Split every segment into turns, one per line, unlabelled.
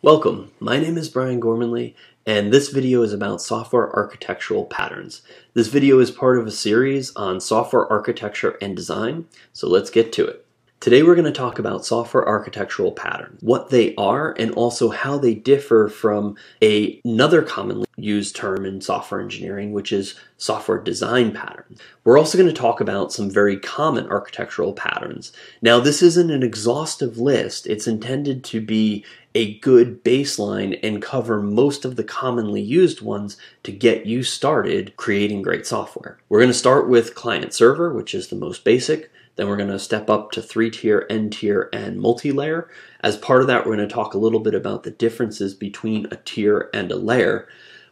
Welcome, my name is Brian Gormanley and this video is about software architectural patterns. This video is part of a series on software architecture and design, so let's get to it. Today we're going to talk about software architectural patterns, what they are, and also how they differ from a, another commonly used term in software engineering, which is software design patterns. We're also going to talk about some very common architectural patterns. Now, this isn't an exhaustive list. It's intended to be a good baseline and cover most of the commonly used ones to get you started creating great software. We're going to start with client server, which is the most basic. Then we're going to step up to three tier, N tier, and multi layer. As part of that, we're going to talk a little bit about the differences between a tier and a layer.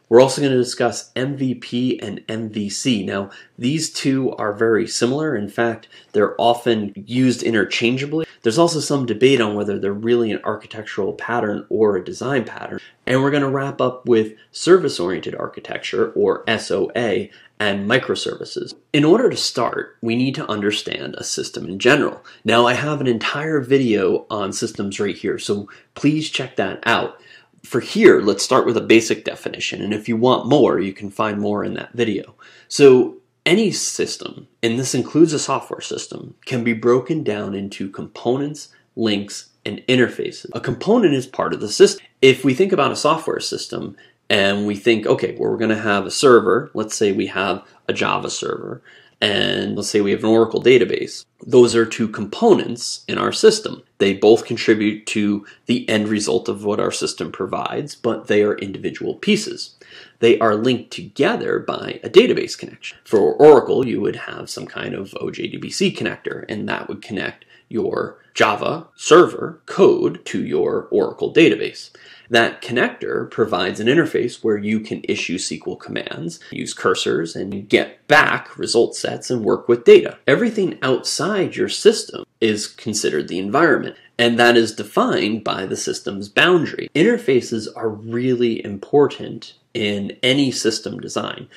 We're also going to discuss MVP and MVC. Now, these two are very similar. In fact, they're often used interchangeably. There's also some debate on whether they're really an architectural pattern or a design pattern. And we're going to wrap up with service oriented architecture, or SOA, and microservices. In order to start, we need to understand a system in general. Now, I have an entire video on systems right here, so please check that out for here, let's start with a basic definition. And if you want more, you can find more in that video. So any system, and this includes a software system, can be broken down into components, links, and interfaces. A component is part of the system. If we think about a software system and we think, okay, well, we're going to have a server. Let's say we have a Java server and let's say we have an Oracle database. Those are two components in our system. They both contribute to the end result of what our system provides, but they are individual pieces. They are linked together by a database connection. For Oracle, you would have some kind of OJDBC connector, and that would connect your Java server code to your Oracle database. That connector provides an interface where you can issue SQL commands, use cursors, and get back result sets and work with data. Everything outside your system is considered the environment. And that is defined by the system's boundary. Interfaces are really important in any system design.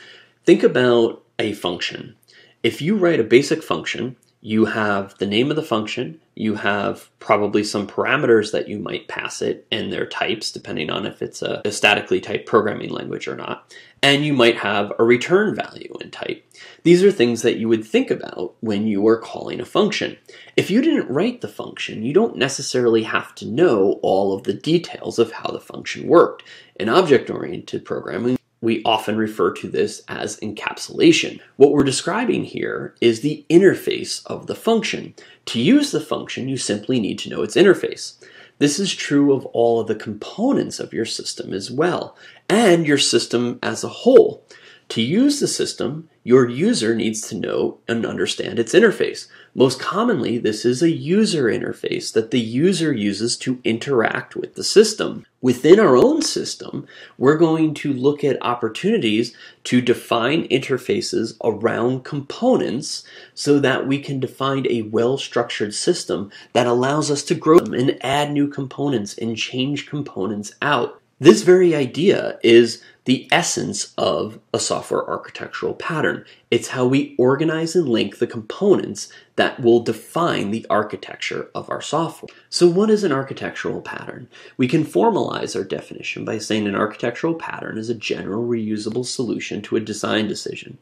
Think about a function. If you write a basic function, you have the name of the function, you have probably some parameters that you might pass it and their types, depending on if it's a, a, statically typed programming language or not. And you might have a return value in type. These are things that you would think about when you are calling a function. If you didn't write the function, you don't necessarily have to know all of the details of how the function worked. In object-oriented programming, we often refer to this as encapsulation. What we're describing here is the interface of the function. To use the function, you simply need to know its interface. This is true of all of the components of your system as well, and your system as a whole. To use the system, your user needs to know and understand its interface. Most commonly, this is a user interface that the user uses to interact with the system. Within our own system, we're going to look at opportunities to define interfaces around components so that we can define a well-structured system that allows us to grow and add new components and change components out. This very idea is the essence of a software architectural pattern. It's how we organize and link the components that will define the architecture of our software. So what is an architectural pattern? We can formalize our definition by saying an architectural pattern is a general reusable solution to a design decision.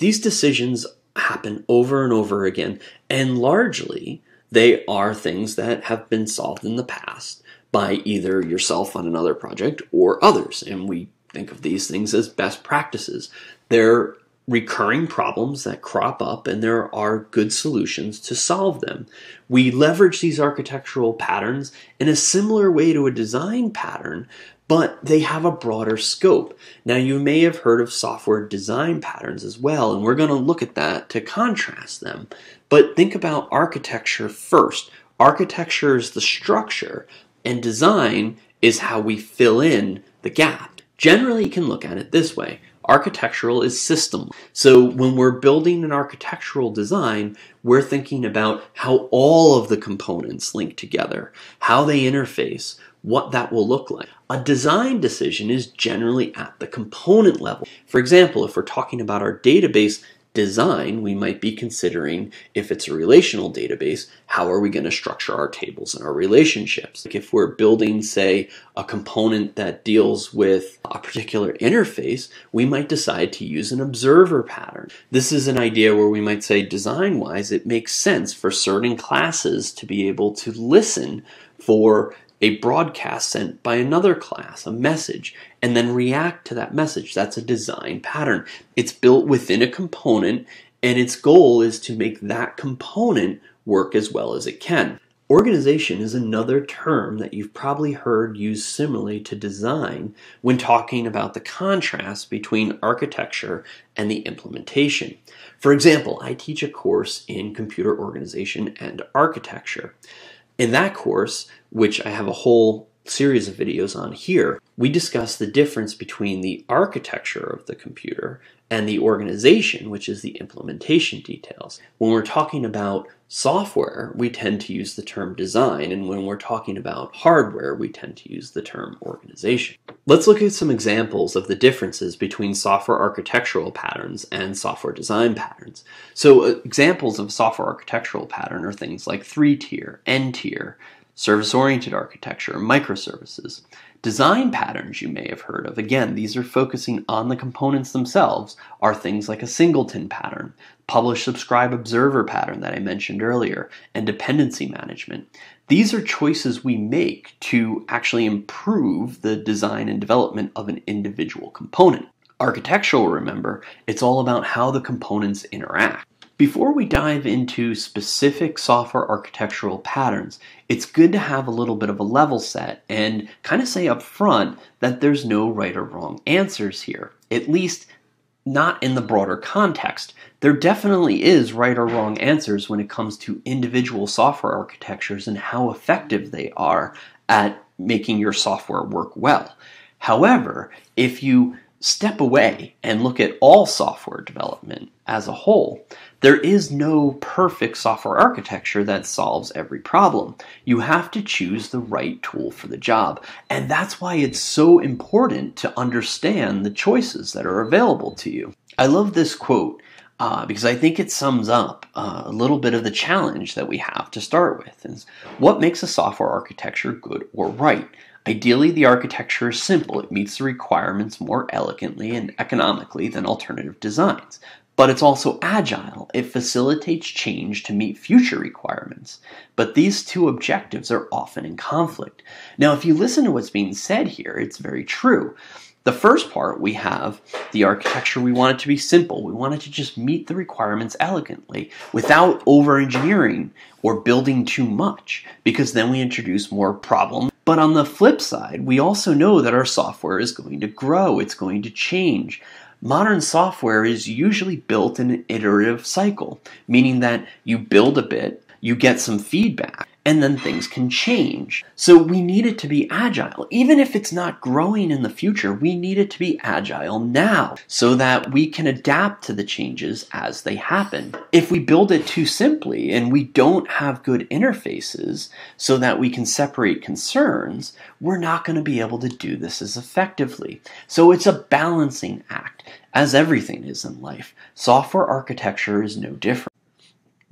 These decisions happen over and over again, and largely they are things that have been solved in the past by either yourself on another project or others, and we think of these things as best practices. They're recurring problems that crop up, and there are good solutions to solve them. We leverage these architectural patterns in a similar way to a design pattern, but they have a broader scope. Now, you may have heard of software design patterns as well, and we're going to look at that to contrast them. But think about architecture first. Architecture is the structure, and design is how we fill in the gaps. Generally, you can look at it this way. Architectural is system. So when we're building an architectural design, we're thinking about how all of the components link together, how they interface, what that will look like. A design decision is generally at the component level. For example, if we're talking about our database, design, we might be considering if it's a relational database, how are we going to structure our tables and our relationships? Like if we're building, say, a component that deals with a particular interface, we might decide to use an observer pattern. This is an idea where we might say design wise, it makes sense for certain classes to be able to listen for a broadcast sent by another class, a message, and then react to that message. That's a design pattern. It's built within a component, and its goal is to make that component work as well as it can. Organization is another term that you've probably heard used similarly to design when talking about the contrast between architecture and the implementation. For example, I teach a course in computer organization and architecture. In that course, which I have a whole series of videos on here, we discuss the difference between the architecture of the computer and the organization, which is the implementation details. When we're talking about software, we tend to use the term design, and when we're talking about hardware, we tend to use the term organization. Let's look at some examples of the differences between software architectural patterns and software design patterns. So uh, examples of software architectural pattern are things like three-tier, n-tier, service-oriented architecture, microservices. Design patterns you may have heard of, again, these are focusing on the components themselves, are things like a singleton pattern, publish, subscribe, observer pattern that I mentioned earlier, and dependency management. These are choices we make to actually improve the design and development of an individual component. Architectural, remember, it's all about how the components interact. Before we dive into specific software architectural patterns, it's good to have a little bit of a level set and kind of say up front that there's no right or wrong answers here, at least not in the broader context. There definitely is right or wrong answers when it comes to individual software architectures and how effective they are at making your software work well. However, if you step away and look at all software development as a whole. There is no perfect software architecture that solves every problem. You have to choose the right tool for the job. And that's why it's so important to understand the choices that are available to you. I love this quote uh, because I think it sums up uh, a little bit of the challenge that we have to start with. Is what makes a software architecture good or right? Ideally, the architecture is simple. It meets the requirements more elegantly and economically than alternative designs. But it's also agile. It facilitates change to meet future requirements. But these two objectives are often in conflict. Now, if you listen to what's being said here, it's very true. The first part, we have the architecture. We want it to be simple. We want it to just meet the requirements elegantly without over engineering or building too much, because then we introduce more problems. But on the flip side, we also know that our software is going to grow, it's going to change. Modern software is usually built in an iterative cycle, meaning that you build a bit you get some feedback and then things can change. So we need it to be agile. Even if it's not growing in the future, we need it to be agile now so that we can adapt to the changes as they happen. If we build it too simply and we don't have good interfaces so that we can separate concerns, we're not going to be able to do this as effectively. So it's a balancing act, as everything is in life. Software architecture is no different.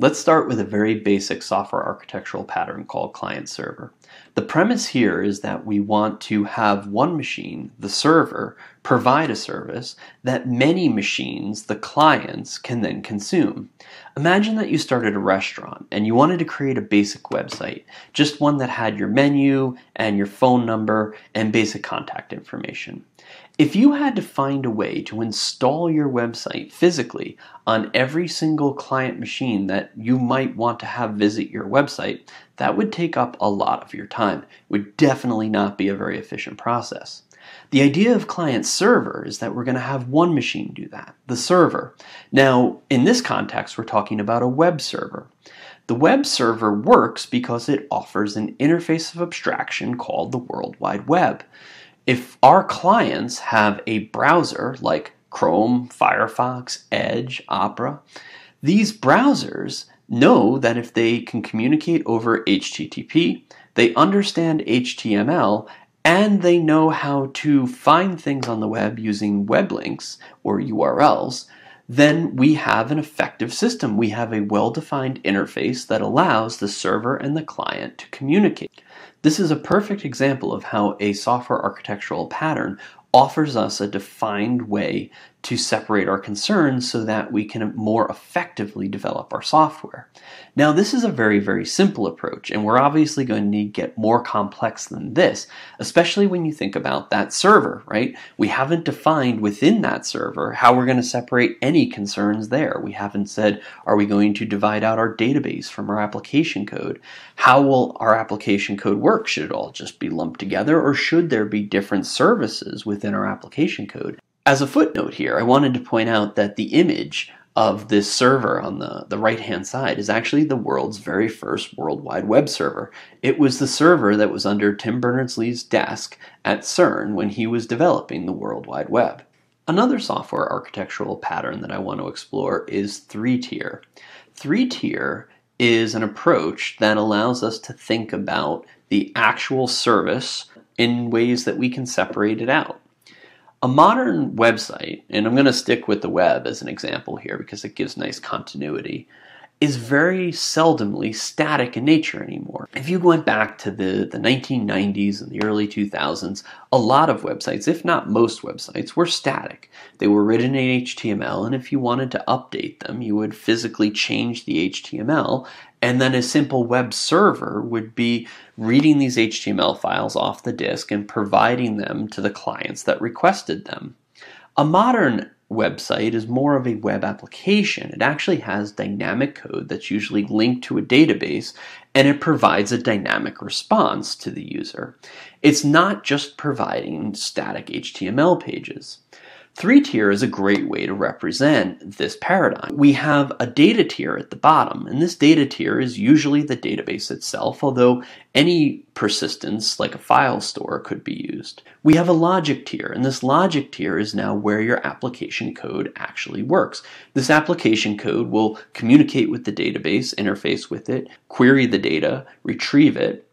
Let's start with a very basic software architectural pattern called client server. The premise here is that we want to have one machine, the server, provide a service that many machines, the clients, can then consume. Imagine that you started a restaurant and you wanted to create a basic website, just one that had your menu and your phone number and basic contact information. If you had to find a way to install your website physically on every single client machine that you might want to have visit your website, that would take up a lot of your time. It would definitely not be a very efficient process. The idea of client server is that we're going to have one machine do that, the server. Now, in this context, we're talking about a web server. The web server works because it offers an interface of abstraction called the World Wide Web. If our clients have a browser like Chrome, Firefox, Edge, Opera, these browsers know that if they can communicate over HTTP, they understand HTML, and they know how to find things on the web using web links or URLs, then we have an effective system. We have a well defined interface that allows the server and the client to communicate. This is a perfect example of how a software architectural pattern offers us a defined way to separate our concerns so that we can more effectively develop our software. Now, this is a very, very simple approach, and we're obviously going to need to get more complex than this, especially when you think about that server, right? We haven't defined within that server how we're going to separate any concerns there. We haven't said, are we going to divide out our database from our application code? How will our application code work? Should it all just be lumped together, or should there be different services within our application code? As a footnote here, I wanted to point out that the image of this server on the, the right hand side is actually the world's very first World Wide Web server. It was the server that was under Tim Berners Lee's desk at CERN when he was developing the World Wide Web. Another software architectural pattern that I want to explore is three tier. Three tier is an approach that allows us to think about the actual service in ways that we can separate it out. A modern website, and I'm going to stick with the web as an example here because it gives nice continuity is very seldomly static in nature anymore. If you went back to the, the 1990s and the early 2000s, a lot of websites, if not most websites, were static. They were written in HTML, and if you wanted to update them, you would physically change the HTML, and then a simple web server would be reading these HTML files off the disk and providing them to the clients that requested them. A modern website is more of a web application. It actually has dynamic code that's usually linked to a database and it provides a dynamic response to the user. It's not just providing static HTML pages. Three tier is a great way to represent this paradigm. We have a data tier at the bottom, and this data tier is usually the database itself, although any persistence, like a file store, could be used. We have a logic tier, and this logic tier is now where your application code actually works. This application code will communicate with the database, interface with it, query the data, retrieve it,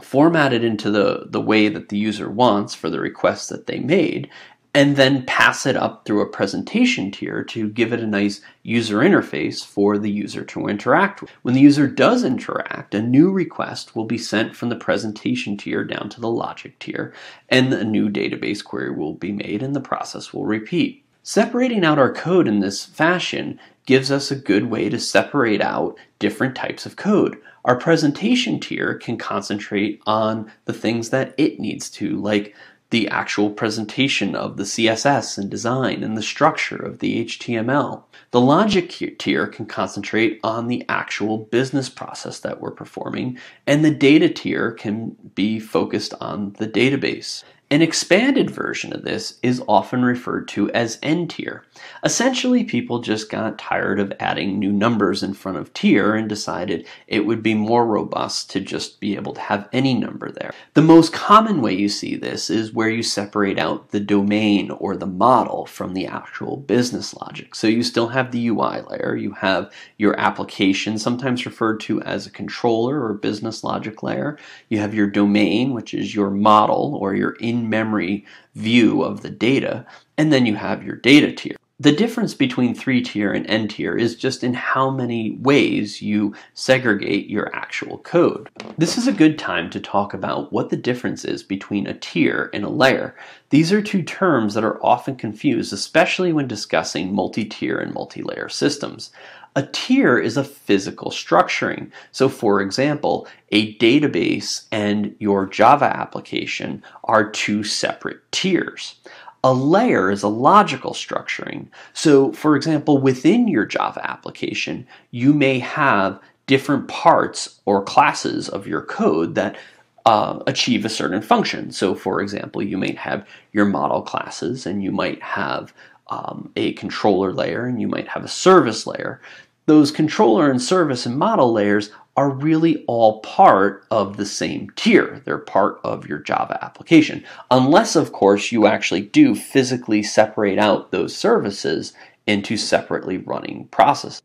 format it into the, the way that the user wants for the request that they made, and then pass it up through a presentation tier to give it a nice user interface for the user to interact with. When the user does interact, a new request will be sent from the presentation tier down to the logic tier, and a new database query will be made and the process will repeat. Separating out our code in this fashion gives us a good way to separate out different types of code. Our presentation tier can concentrate on the things that it needs to, like the actual presentation of the CSS and design and the structure of the HTML. The logic tier can concentrate on the actual business process that we're performing, and the data tier can be focused on the database. An expanded version of this is often referred to as N tier. Essentially, people just got tired of adding new numbers in front of tier and decided it would be more robust to just be able to have any number there. The most common way you see this is where you separate out the domain or the model from the actual business logic. So you still have the UI layer, you have your application, sometimes referred to as a controller or business logic layer, you have your domain, which is your model or your in in memory view of the data, and then you have your data tier. The difference between 3 tier and N tier is just in how many ways you segregate your actual code. This is a good time to talk about what the difference is between a tier and a layer. These are two terms that are often confused, especially when discussing multi-tier and multi-layer systems. A tier is a physical structuring. So for example, a database and your Java application are two separate tiers. A layer is a logical structuring. So for example, within your Java application, you may have different parts or classes of your code that uh, achieve a certain function. So for example, you might have your model classes and you might have um, a controller layer and you might have a service layer those controller and service and model layers are really all part of the same tier. They're part of your Java application. Unless, of course, you actually do physically separate out those services into separately running processes.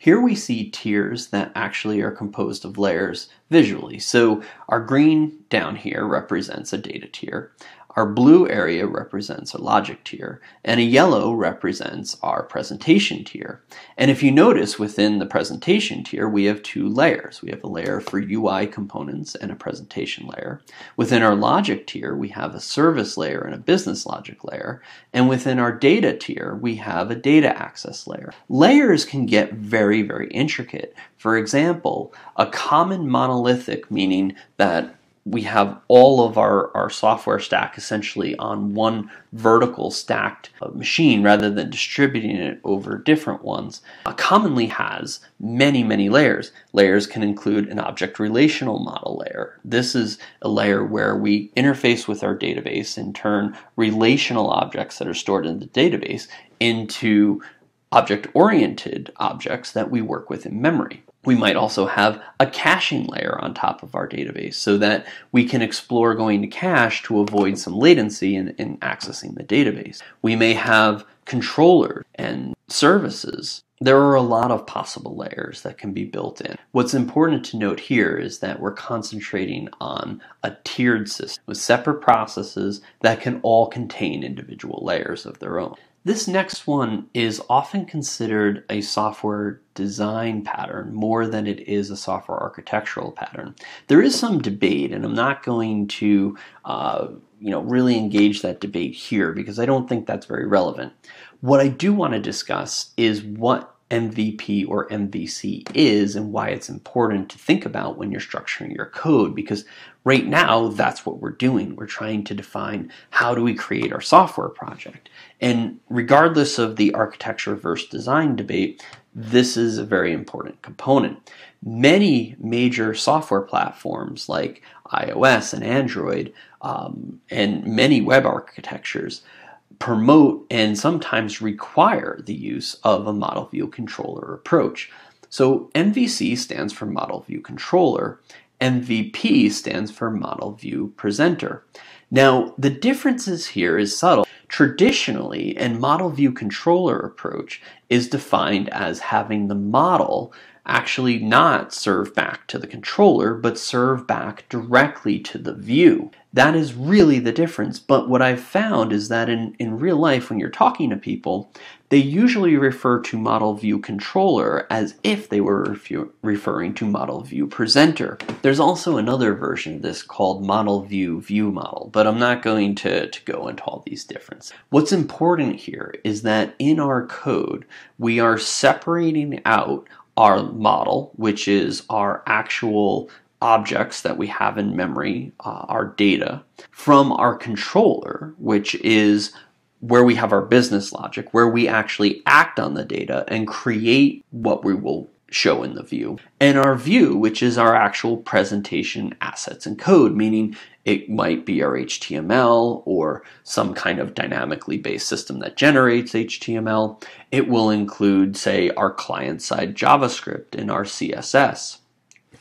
Here we see tiers that actually are composed of layers visually. So our green down here represents a data tier. Our blue area represents our logic tier, and a yellow represents our presentation tier. And if you notice within the presentation tier, we have two layers. We have a layer for UI components and a presentation layer. Within our logic tier, we have a service layer and a business logic layer. And within our data tier, we have a data access layer. Layers can get very, very intricate. For example, a common monolithic, meaning that we have all of our, our software stack essentially on one vertical stacked uh, machine rather than distributing it over different ones uh, commonly has many, many layers. Layers can include an object relational model layer. This is a layer where we interface with our database and turn relational objects that are stored in the database into object oriented objects that we work with in memory. We might also have a caching layer on top of our database so that we can explore going to cache to avoid some latency in, in accessing the database. We may have controllers and services there are a lot of possible layers that can be built in. What's important to note here is that we're concentrating on a tiered system with separate processes that can all contain individual layers of their own. This next one is often considered a software design pattern more than it is a software architectural pattern. There is some debate, and I'm not going to uh, you know really engage that debate here because I don't think that's very relevant. What I do want to discuss is what MVP or MVC is and why it's important to think about when you're structuring your code because Right now, that's what we're doing. We're trying to define how do we create our software project. And regardless of the architecture versus design debate, this is a very important component. Many major software platforms like iOS and Android um, and many web architectures promote and sometimes require the use of a model view controller approach. So MVC stands for model view controller MVP stands for Model View Presenter. Now, the differences here is subtle. Traditionally, a model view controller approach is defined as having the model actually not serve back to the controller, but serve back directly to the view. That is really the difference. But what I've found is that in, in real life, when you're talking to people, they usually refer to model view controller as if they were referring to model view presenter. There's also another version of this called model view view model, but I'm not going to, to go into all these differences. What's important here is that in our code, we are separating out our model, which is our actual objects that we have in memory, uh, our data, from our controller, which is where we have our business logic, where we actually act on the data and create what we will show in the view, and our view, which is our actual presentation assets and code, meaning it might be our HTML or some kind of dynamically based system that generates HTML. It will include, say, our client side JavaScript and our CSS.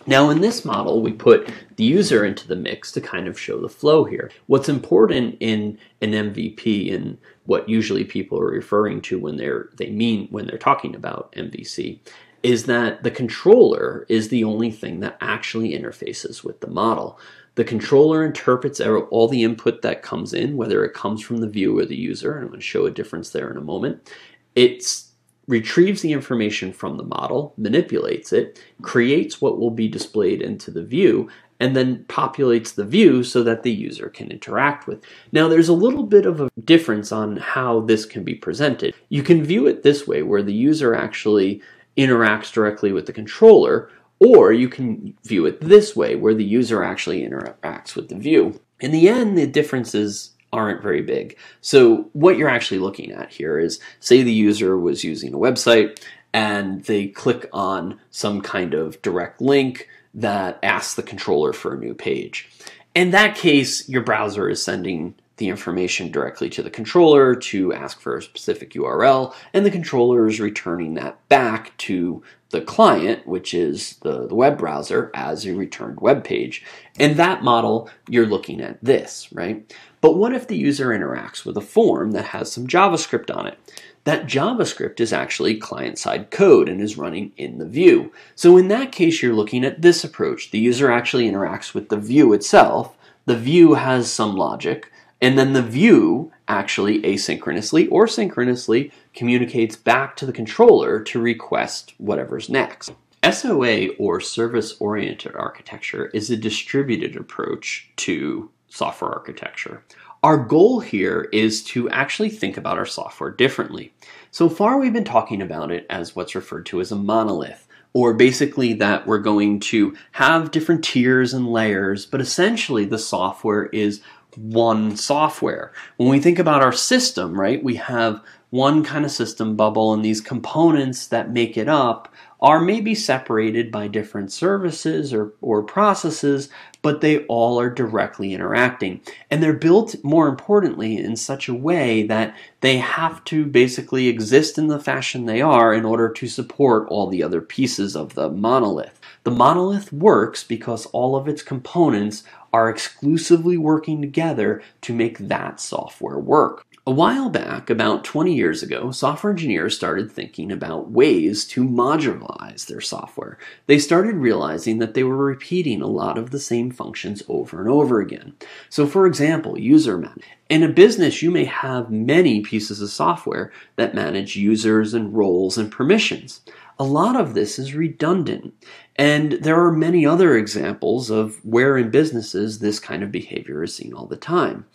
Now, in this model, we put the user into the mix to kind of show the flow here. What's important in an MVP and what usually people are referring to when they're they mean when they're talking about MVC is that the controller is the only thing that actually interfaces with the model. The controller interprets all the input that comes in, whether it comes from the view or the user, and I'm going to show a difference there in a moment. It retrieves the information from the model, manipulates it, creates what will be displayed into the view, and then populates the view so that the user can interact with. Now there's a little bit of a difference on how this can be presented. You can view it this way where the user actually interacts directly with the controller, or you can view it this way, where the user actually interacts with the view. In the end, the differences aren't very big. So what you're actually looking at here is, say the user was using a website and they click on some kind of direct link that asks the controller for a new page. In that case, your browser is sending the information directly to the controller to ask for a specific URL, and the controller is returning that back to the client, which is the, the web browser, as a returned web page. In that model, you're looking at this, right? But what if the user interacts with a form that has some JavaScript on it? That JavaScript is actually client-side code and is running in the view. So in that case, you're looking at this approach. The user actually interacts with the view itself. The view has some logic and then the view actually asynchronously or synchronously communicates back to the controller to request whatever's next. SOA or service oriented architecture is a distributed approach to software architecture. Our goal here is to actually think about our software differently. So far, we've been talking about it as what's referred to as a monolith, or basically that we're going to have different tiers and layers, but essentially the software is one software. When we think about our system, right, we have one kind of system bubble and these components that make it up are maybe separated by different services or, or processes, but they all are directly interacting. And they're built, more importantly, in such a way that they have to basically exist in the fashion they are in order to support all the other pieces of the monolith. The monolith works because all of its components are exclusively working together to make that software work. A while back, about 20 years ago, software engineers started thinking about ways to modularize their software. They started realizing that they were repeating a lot of the same functions over and over again. So, for example, user management. In a business, you may have many pieces of software that manage users and roles and permissions a lot of this is redundant. And there are many other examples of where in businesses this kind of behavior is seen all the time.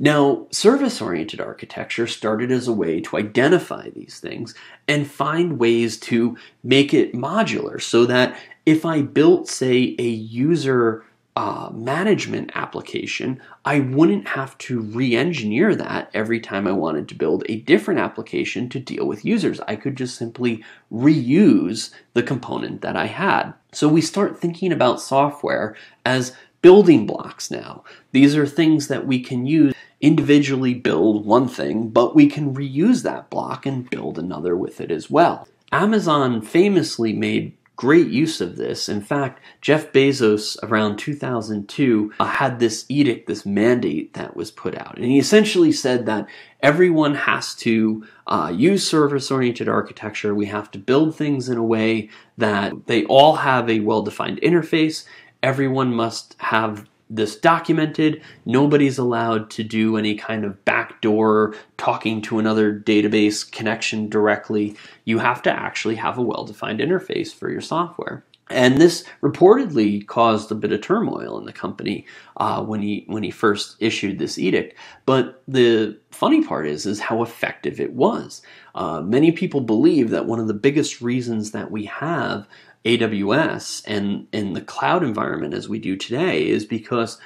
Now, service oriented architecture started as a way to identify these things and find ways to make it modular so that if I built, say, a user uh, management application, I wouldn't have to re engineer that every time I wanted to build a different application to deal with users. I could just simply reuse the component that I had. So we start thinking about software as building blocks now. These are things that we can use individually build one thing, but we can reuse that block and build another with it as well. Amazon famously made great use of this. In fact, Jeff Bezos around 2002 uh, had this edict, this mandate that was put out. And he essentially said that everyone has to uh, use service oriented architecture. We have to build things in a way that they all have a well defined interface. Everyone must have this documented. Nobody's allowed to do any kind of backdoor talking to another database connection directly. You have to actually have a well defined interface for your software. And this reportedly caused a bit of turmoil in the company uh, when he when he first issued this edict. But the funny part is is how effective it was. Uh, many people believe that one of the biggest reasons that we have AWS and in the cloud environment as we do today is because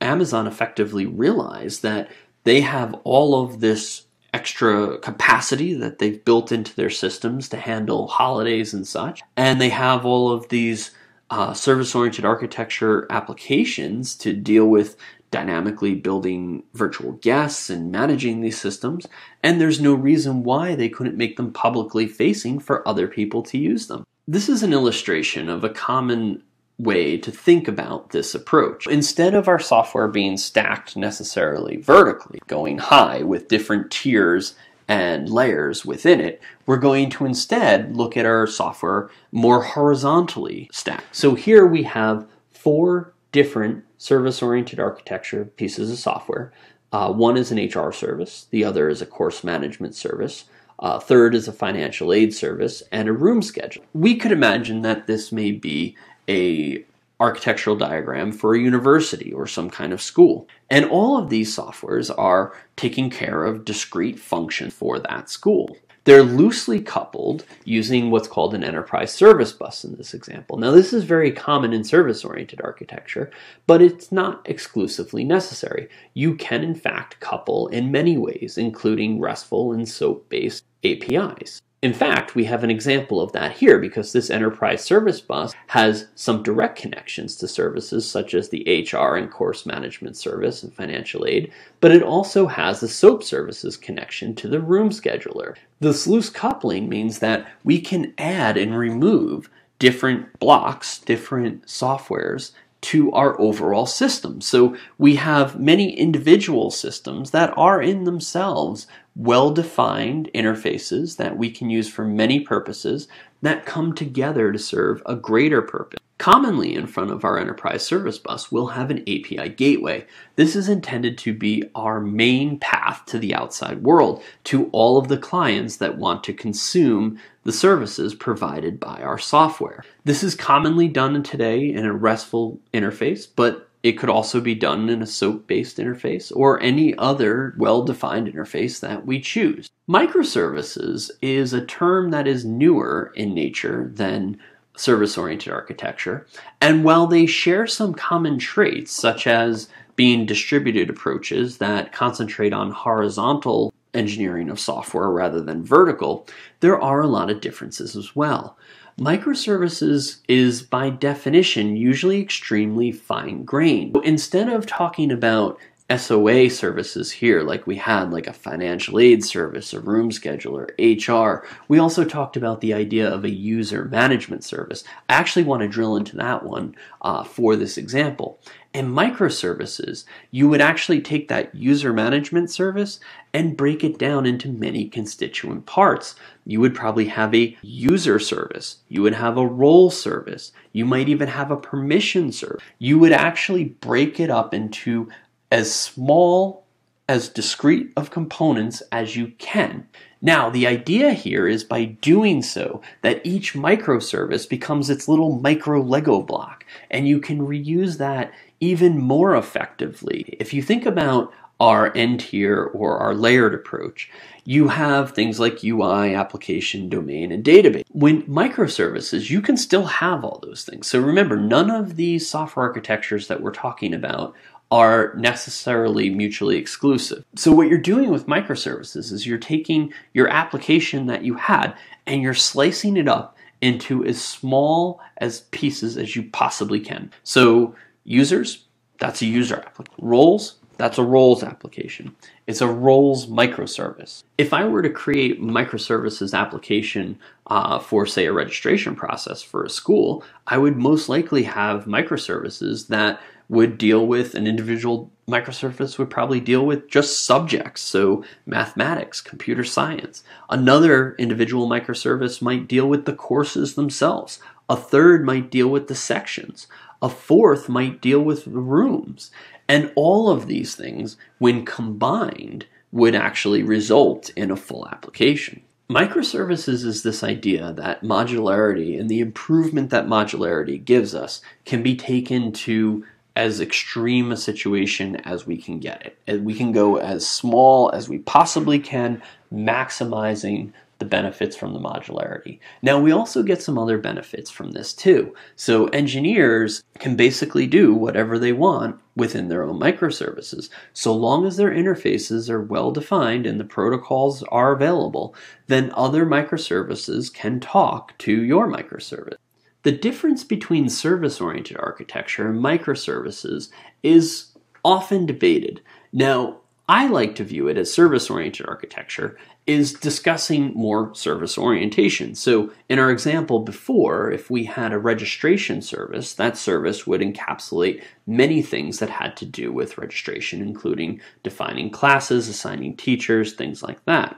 Amazon effectively realized that they have all of this extra capacity that they've built into their systems to handle holidays and such. And they have all of these uh, service oriented architecture applications to deal with dynamically building virtual guests and managing these systems. And there's no reason why they couldn't make them publicly facing for other people to use them. This is an illustration of a common way to think about this approach. Instead of our software being stacked necessarily vertically, going high with different tiers and layers within it, we're going to instead look at our software more horizontally stacked. So here we have four different service oriented architecture pieces of software. Uh, one is an HR service, the other is a course management service, uh, third is a financial aid service, and a room schedule. We could imagine that this may be a architectural diagram for a university or some kind of school. And all of these softwares are taking care of discrete function for that school. They're loosely coupled using what's called an enterprise service bus in this example. Now, this is very common in service oriented architecture, but it's not exclusively necessary. You can, in fact, couple in many ways, including RESTful and SOAP based APIs. In fact, we have an example of that here because this enterprise service bus has some direct connections to services such as the HR and course management service and financial aid, but it also has a SOAP services connection to the room scheduler. This loose coupling means that we can add and remove different blocks, different softwares to our overall system. So we have many individual systems that are in themselves well defined interfaces that we can use for many purposes that come together to serve a greater purpose. Commonly in front of our enterprise service bus, we'll have an API gateway. This is intended to be our main path to the outside world, to all of the clients that want to consume the services provided by our software. This is commonly done today in a RESTful interface, but it could also be done in a SOAP based interface or any other well defined interface that we choose. Microservices is a term that is newer in nature than service oriented architecture, and while they share some common traits, such as being distributed approaches that concentrate on horizontal engineering of software rather than vertical, there are a lot of differences as well. Microservices is by definition usually extremely fine grained. Instead of talking about SOA services here, like we had, like a financial aid service, a room scheduler, HR. We also talked about the idea of a user management service. I actually want to drill into that one uh, for this example and microservices, you would actually take that user management service and break it down into many constituent parts. You would probably have a user service. You would have a role service. You might even have a permission service. You would actually break it up into as small as discrete of components as you can. Now, the idea here is by doing so that each microservice becomes its little micro Lego block, and you can reuse that even more effectively. If you think about our end tier or our layered approach, you have things like UI, application, domain, and database. When microservices, you can still have all those things. So remember, none of these software architectures that we're talking about are necessarily mutually exclusive. So, what you're doing with microservices is you're taking your application that you had and you're slicing it up into as small as pieces as you possibly can. So, users, that's a user application. Roles, that's a roles application. It's a roles microservice. If I were to create microservices application uh, for, say, a registration process for a school, I would most likely have microservices that would deal with, an individual microservice would probably deal with just subjects, so mathematics, computer science. Another individual microservice might deal with the courses themselves. A third might deal with the sections. A fourth might deal with the rooms. And all of these things, when combined, would actually result in a full application. Microservices is this idea that modularity and the improvement that modularity gives us can be taken to as extreme a situation as we can get it. we can go as small as we possibly can, maximizing the benefits from the modularity. Now, we also get some other benefits from this too. So, engineers can basically do whatever they want within their own microservices. So long as their interfaces are well defined and the protocols are available, then other microservices can talk to your microservice. The difference between service oriented architecture and microservices is often debated. Now, I like to view it as service oriented architecture is discussing more service orientation. So, in our example before, if we had a registration service, that service would encapsulate many things that had to do with registration, including defining classes, assigning teachers, things like that.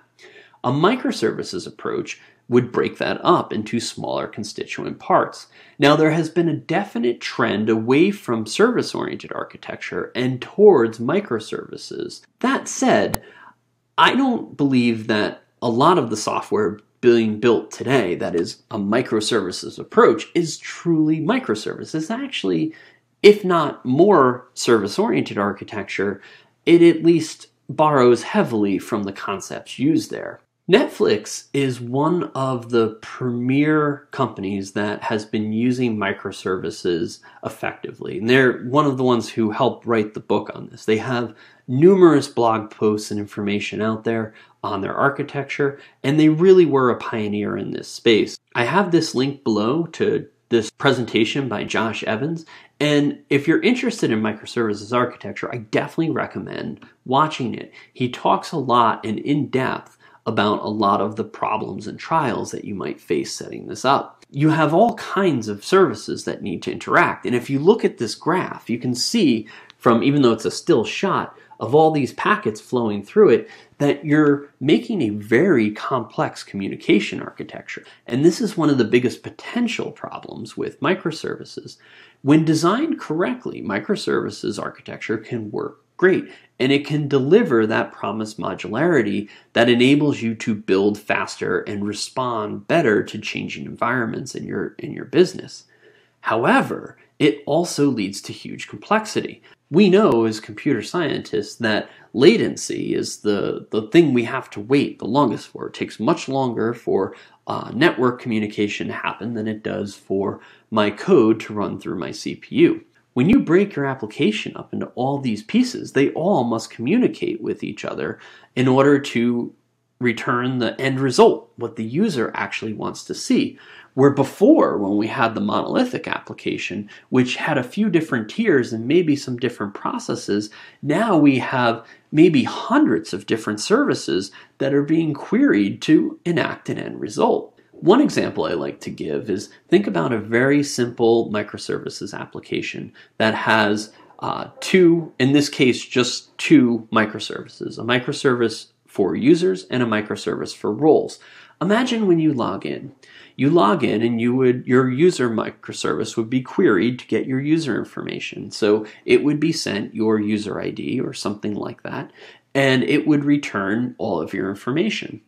A microservices approach would break that up into smaller constituent parts. Now, there has been a definite trend away from service oriented architecture and towards microservices. That said, I don't believe that a lot of the software being built today, that is a microservices approach, is truly microservices. Actually, if not more service oriented architecture, it at least borrows heavily from the concepts used there. Netflix is one of the premier companies that has been using microservices effectively. And they're one of the ones who helped write the book on this. They have numerous blog posts and information out there on their architecture, and they really were a pioneer in this space. I have this link below to this presentation by Josh Evans. And if you're interested in microservices architecture, I definitely recommend watching it. He talks a lot and in depth about a lot of the problems and trials that you might face setting this up. You have all kinds of services that need to interact. And if you look at this graph, you can see from, even though it's a still shot, of all these packets flowing through it that you're making a very complex communication architecture. And this is one of the biggest potential problems with microservices. When designed correctly, microservices architecture can work Great. And it can deliver that promised modularity that enables you to build faster and respond better to changing environments in your in your business. However, it also leads to huge complexity. We know as computer scientists that latency is the, the thing we have to wait the longest for. It takes much longer for uh, network communication to happen than it does for my code to run through my CPU. When you break your application up into all these pieces, they all must communicate with each other in order to return the end result, what the user actually wants to see. Where before, when we had the monolithic application, which had a few different tiers and maybe some different processes, now we have maybe hundreds of different services that are being queried to enact an end result. One example I like to give is think about a very simple microservices application that has uh, two, in this case, just two microservices, a microservice for users and a microservice for roles. Imagine when you log in. You log in and you would your user microservice would be queried to get your user information. So it would be sent your user ID or something like that and it would return all of your information.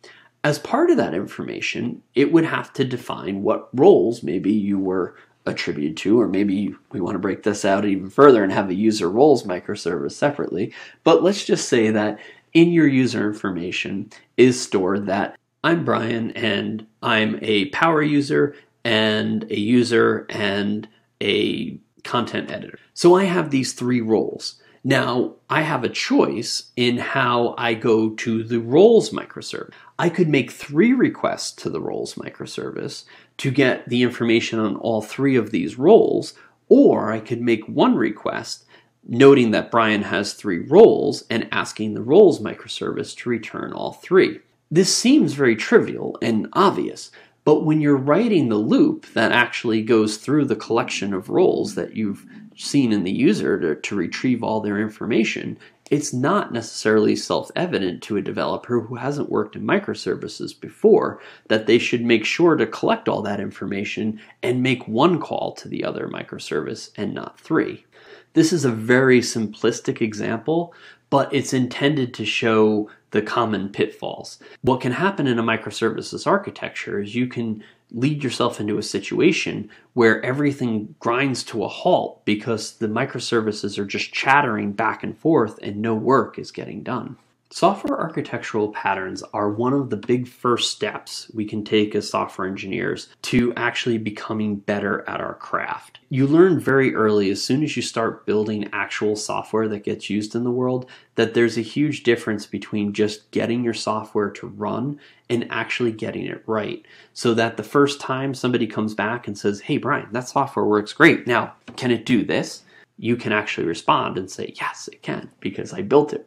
As part of that information, it would have to define what roles maybe you were attributed to, or maybe we want to break this out even further and have a user roles microservice separately. But let's just say that in your user information is stored that I'm Brian and I'm a power user and a user and a content editor. So I have these three roles. Now I have a choice in how I go to the roles microservice. I could make three requests to the roles microservice to get the information on all three of these roles, or I could make one request noting that Brian has three roles and asking the roles microservice to return all three. This seems very trivial and obvious, but when you're writing the loop that actually goes through the collection of roles that you've seen in the user to, to retrieve all their information, it's not necessarily self evident to a developer who hasn't worked in microservices before that they should make sure to collect all that information and make one call to the other microservice and not three. This is a very simplistic example, but it's intended to show the common pitfalls. What can happen in a microservices architecture is you can lead yourself into a situation where everything grinds to a halt because the microservices are just chattering back and forth and no work is getting done. Software architectural patterns are one of the big first steps we can take as software engineers to actually becoming better at our craft. You learn very early, as soon as you start building actual software that gets used in the world, that there's a huge difference between just getting your software to run and actually getting it right. So that the first time somebody comes back and says, Hey, Brian, that software works great. Now, can it do this? you can actually respond and say, Yes, it can, because I built it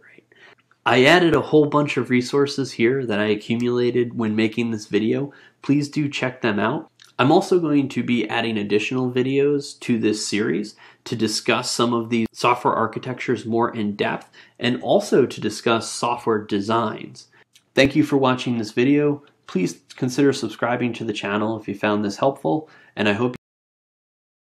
I added a whole bunch of resources here that I accumulated when making this video. Please do check them out. I'm also going to be adding additional videos to this series to discuss some of these software architectures more in depth and also to discuss software designs. Thank you for watching this video. Please consider subscribing to the channel if you found this helpful, and I hope